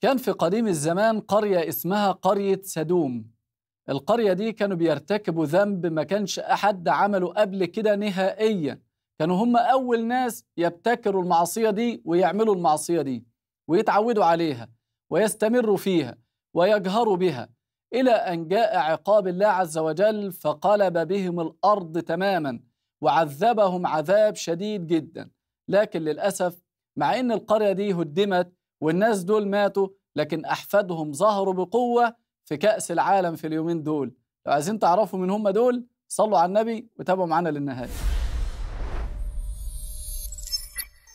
كان في قديم الزمان قرية اسمها قرية سدوم القرية دي كانوا بيرتكبوا ذنب ما كانش أحد عمله قبل كده نهائيا كانوا هم أول ناس يبتكروا المعصية دي ويعملوا المعصية دي ويتعودوا عليها ويستمروا فيها ويجهروا بها إلى أن جاء عقاب الله عز وجل فقلب بهم الأرض تماما وعذبهم عذاب شديد جدا لكن للأسف مع أن القرية دي هدمت والناس دول ماتوا لكن أحفادهم ظهروا بقوة في كأس العالم في اليومين دول لو عايزين تعرفوا من هم دول صلوا على النبي وتابعوا معنا للنهاية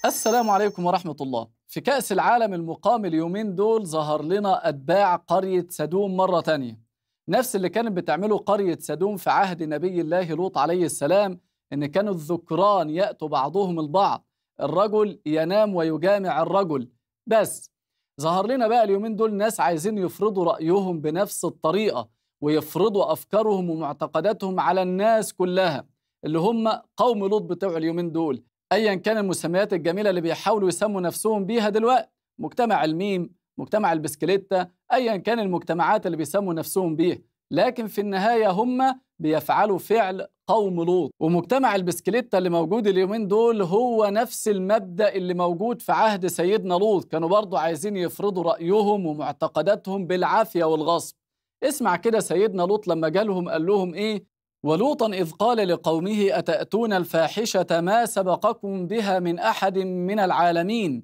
السلام عليكم ورحمة الله في كأس العالم المقام اليومين دول ظهر لنا أتباع قرية سدوم مرة تانية نفس اللي كانت بتعمله قرية سدوم في عهد نبي الله لوط عليه السلام إن كانوا الذكران يأتوا بعضهم البعض الرجل ينام ويجامع الرجل بس ظهر لنا بقى اليومين دول ناس عايزين يفرضوا رأيهم بنفس الطريقة ويفرضوا أفكارهم ومعتقداتهم على الناس كلها اللي هم قوم لوط بتوع اليومين دول أيا كان المسميات الجميلة اللي بيحاولوا يسموا نفسهم بيها دلوقتي مجتمع الميم مجتمع البسكليتة أيا كان المجتمعات اللي بيسموا نفسهم بيه لكن في النهاية هم بيفعلوا فعل قوم لوط ومجتمع البسكليتة اللي موجود اليومين دول هو نفس المبدأ اللي موجود في عهد سيدنا لوط كانوا برضو عايزين يفرضوا رأيهم ومعتقداتهم بالعافية والغصب اسمع كده سيدنا لوط لما جالهم قال لهم ايه ولوطا إذ قال لقومه أتأتون الفاحشة ما سبقكم بها من أحد من العالمين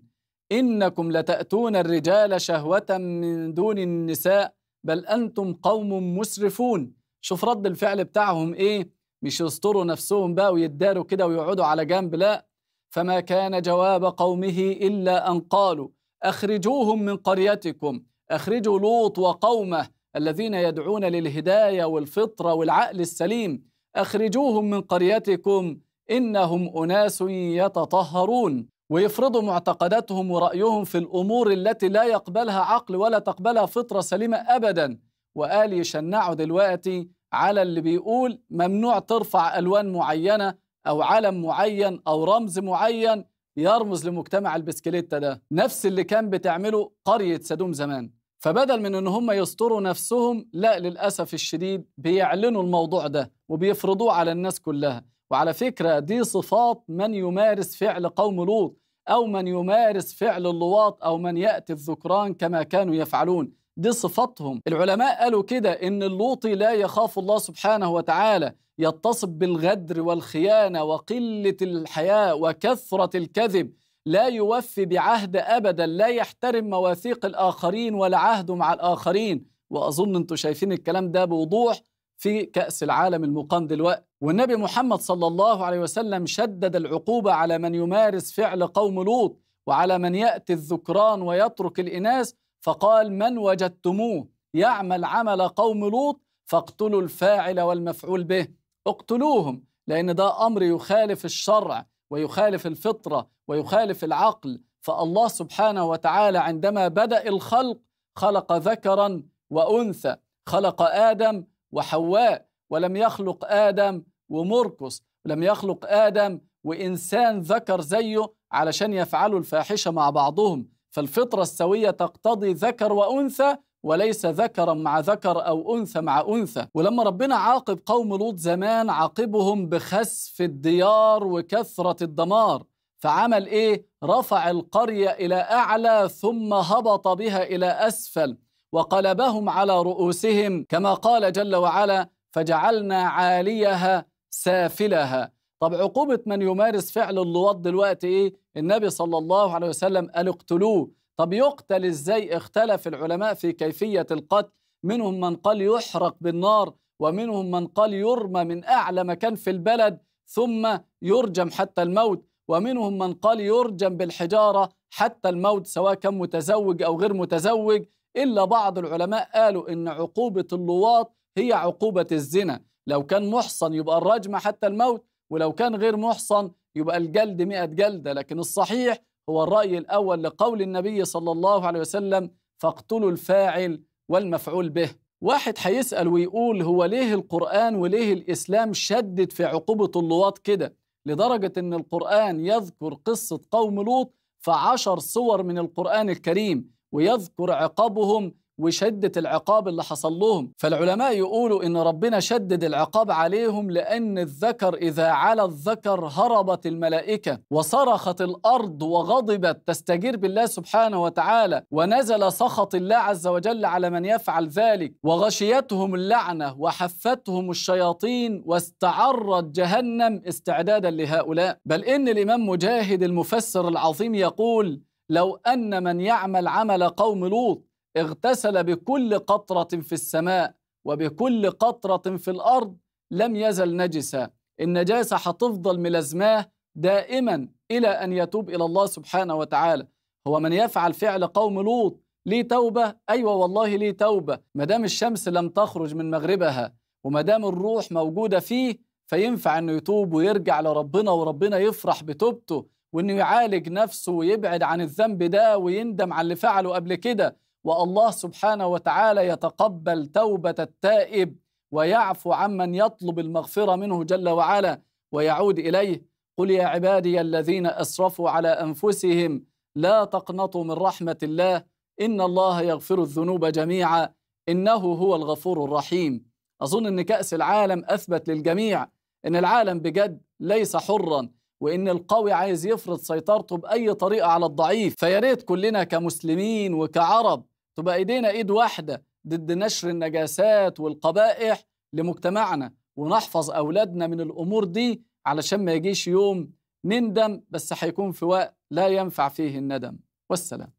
إنكم لتأتون الرجال شهوة من دون النساء بل أنتم قوم مسرفون شوف رد الفعل بتاعهم إيه مش يستروا نفسهم بقى ويداروا كده ويقعدوا على جنب لا فما كان جواب قومه إلا أن قالوا أخرجوهم من قريتكم أخرجوا لوط وقومه الذين يدعون للهداية والفطرة والعقل السليم أخرجوهم من قريتكم إنهم أناس يتطهرون ويفرضوا معتقداتهم ورأيهم في الأمور التي لا يقبلها عقل ولا تقبلها فطرة سليمة أبدا وقال يشنعوا دلوقتي على اللي بيقول ممنوع ترفع ألوان معينة أو علم معين أو رمز معين يرمز لمجتمع البسكليتة ده نفس اللي كان بتعمله قرية سدوم زمان فبدل من ان هم يستروا نفسهم لا للاسف الشديد بيعلنوا الموضوع ده وبيفرضوه على الناس كلها وعلى فكره دي صفات من يمارس فعل قوم لوط او من يمارس فعل اللواط او من ياتي الذكران كما كانوا يفعلون دي صفاتهم العلماء قالوا كده ان اللوطي لا يخاف الله سبحانه وتعالى يتصف بالغدر والخيانه وقله الحياء وكثره الكذب لا يوفي بعهد ابدا لا يحترم مواثيق الاخرين ولا عهده مع الاخرين واظن انتم شايفين الكلام ده بوضوح في كاس العالم المقام دلوقتي والنبي محمد صلى الله عليه وسلم شدد العقوبه على من يمارس فعل قوم لوط وعلى من ياتي الذكران ويترك الاناث فقال من وجدتموه يعمل عمل قوم لوط فاقتلوا الفاعل والمفعول به اقتلوهم لأن ده أمر يخالف الشرع ويخالف الفطرة ويخالف العقل فالله سبحانه وتعالى عندما بدأ الخلق خلق ذكرا وأنثى خلق آدم وحواء ولم يخلق آدم ومرقس ولم يخلق آدم وإنسان ذكر زيه علشان يفعلوا الفاحشة مع بعضهم فالفطرة السوية تقتضي ذكر وأنثى وليس ذكرا مع ذكر أو أنثى مع أنثى ولما ربنا عاقب قوم لوط زمان عاقبهم بخسف الديار وكثرة الدمار فعمل إيه؟ رفع القرية إلى أعلى ثم هبط بها إلى أسفل وقلبهم على رؤوسهم كما قال جل وعلا فجعلنا عاليها سافلها طب عقوبة من يمارس فعل اللواط دلوقتي إيه؟ النبي صلى الله عليه وسلم قال اقتلوه طب يقتل إزاي اختلف العلماء في كيفية القتل منهم من قال يحرق بالنار ومنهم من قال يرمى من أعلى مكان في البلد ثم يرجم حتى الموت ومنهم من قال يرجم بالحجارة حتى الموت سواء كان متزوج أو غير متزوج إلا بعض العلماء قالوا إن عقوبة اللواط هي عقوبة الزنا لو كان محصن يبقى الرجم حتى الموت ولو كان غير محصن يبقى الجلد مئة جلدة لكن الصحيح هو الرأي الأول لقول النبي صلى الله عليه وسلم فاقتلوا الفاعل والمفعول به واحد هيسأل ويقول هو ليه القرآن وليه الإسلام شدد في عقوبة اللواط كده لدرجة أن القرآن يذكر قصة قوم لوط في عشر صور من القرآن الكريم ويذكر عقابهم وشدة العقاب اللي حصل لهم فالعلماء يقولوا إن ربنا شدد العقاب عليهم لأن الذكر إذا علا الذكر هربت الملائكة وصرخت الأرض وغضبت تستجير بالله سبحانه وتعالى ونزل سخط الله عز وجل على من يفعل ذلك وغشيتهم اللعنة وحفتهم الشياطين واستعرت جهنم استعدادا لهؤلاء بل إن الإمام مجاهد المفسر العظيم يقول لو أن من يعمل عمل قوم لوط اغتسل بكل قطرة في السماء وبكل قطرة في الأرض لم يزل نجسا النجاسة هتفضل ملازماه دائما إلى أن يتوب إلى الله سبحانه وتعالى هو من يفعل فعل قوم لوط ليه توبة؟ أيوة والله ليه توبة ما دام الشمس لم تخرج من مغربها وما دام الروح موجودة فيه فينفع أنه يتوب ويرجع لربنا وربنا يفرح بتوبته وأنه يعالج نفسه ويبعد عن الذنب ده ويندم على اللي فعله قبل كده والله سبحانه وتعالى يتقبل توبه التائب ويعفو عمن يطلب المغفره منه جل وعلا ويعود اليه قل يا عبادي الذين اسرفوا على انفسهم لا تقنطوا من رحمه الله ان الله يغفر الذنوب جميعا انه هو الغفور الرحيم اظن ان كاس العالم اثبت للجميع ان العالم بجد ليس حرا وان القوي عايز يفرض سيطرته باي طريقه على الضعيف فيا ريت كلنا كمسلمين وكعرب تبقى ايدينا ايد واحده ضد نشر النجاسات والقبائح لمجتمعنا ونحفظ اولادنا من الامور دي علشان ما يجيش يوم نندم بس هيكون في وقت لا ينفع فيه الندم والسلام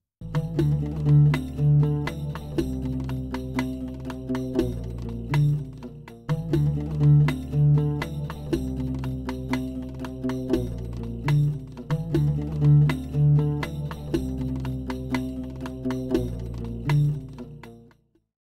thank you